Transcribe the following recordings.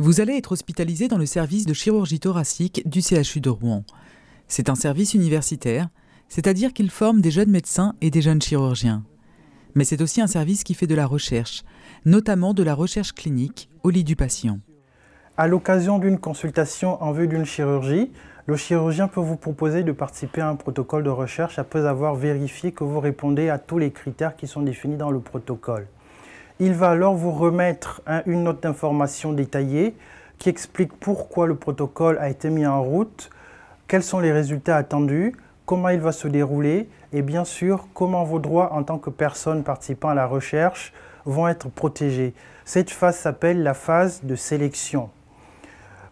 Vous allez être hospitalisé dans le service de chirurgie thoracique du CHU de Rouen. C'est un service universitaire, c'est-à-dire qu'il forme des jeunes médecins et des jeunes chirurgiens. Mais c'est aussi un service qui fait de la recherche, notamment de la recherche clinique au lit du patient. À l'occasion d'une consultation en vue d'une chirurgie, le chirurgien peut vous proposer de participer à un protocole de recherche après avoir vérifié que vous répondez à tous les critères qui sont définis dans le protocole. Il va alors vous remettre une note d'information détaillée qui explique pourquoi le protocole a été mis en route, quels sont les résultats attendus, comment il va se dérouler et bien sûr comment vos droits en tant que personne participant à la recherche vont être protégés. Cette phase s'appelle la phase de sélection.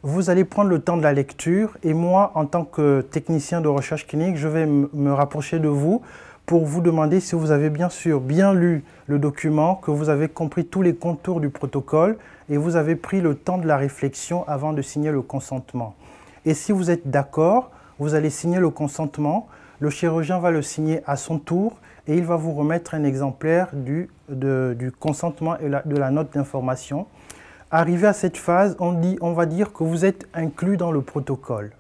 Vous allez prendre le temps de la lecture et moi, en tant que technicien de recherche clinique, je vais me rapprocher de vous pour vous demander si vous avez bien sûr bien lu le document, que vous avez compris tous les contours du protocole et vous avez pris le temps de la réflexion avant de signer le consentement. Et si vous êtes d'accord, vous allez signer le consentement, le chirurgien va le signer à son tour et il va vous remettre un exemplaire du, consentement et de la note d'information. Arrivé à cette phase, on, dit, on va dire que vous êtes inclus dans le protocole.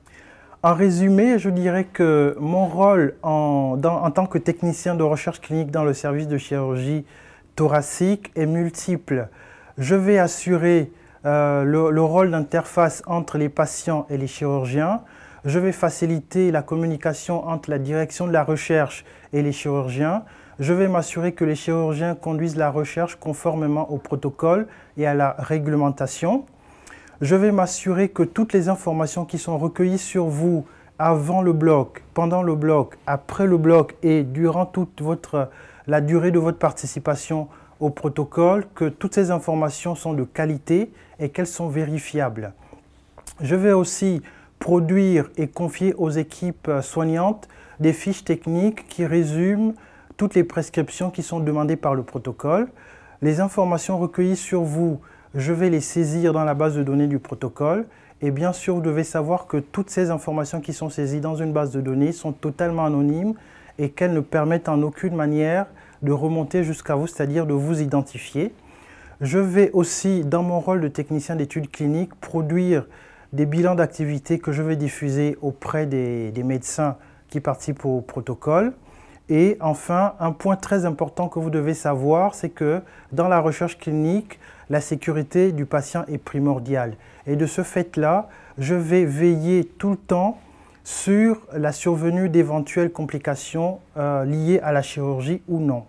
En résumé, je dirais que mon rôle en, tant que technicien de recherche clinique dans le service de chirurgie thoracique est multiple. Je vais assurer euh, le, le, rôle d'interface entre les patients et les chirurgiens. Je vais faciliter la communication entre la direction de la recherche et les chirurgiens. Je vais m'assurer que les chirurgiens conduisent la recherche conformément au protocole et à la réglementation je vais m'assurer que toutes les informations qui sont recueillies sur vous avant le bloc, pendant le bloc, après le bloc et durant toute la durée de votre participation au protocole, que toutes ces informations sont de qualité et qu'elles sont vérifiables. Je vais aussi produire et confier aux équipes soignantes des fiches techniques qui résument toutes les prescriptions qui sont demandées par le protocole. Les informations recueillies sur vous je vais les saisir dans la base de données du protocole. Et bien sûr, vous devez savoir que toutes ces informations qui sont saisies dans une base de données sont totalement anonymes et qu'elles ne permettent en aucune manière de remonter jusqu'à vous, c'est-à-dire de vous identifier. Je vais aussi, dans mon rôle de technicien d'études cliniques, produire des bilans d'activité que je vais diffuser auprès des, des, médecins qui participent au protocole. Et enfin, un point très important que vous devez savoir, c'est que dans la recherche clinique, la sécurité du patient est primordiale. Et de ce fait-là, je vais veiller tout le temps sur la survenue d'éventuelles complications euh, liées à la chirurgie ou non.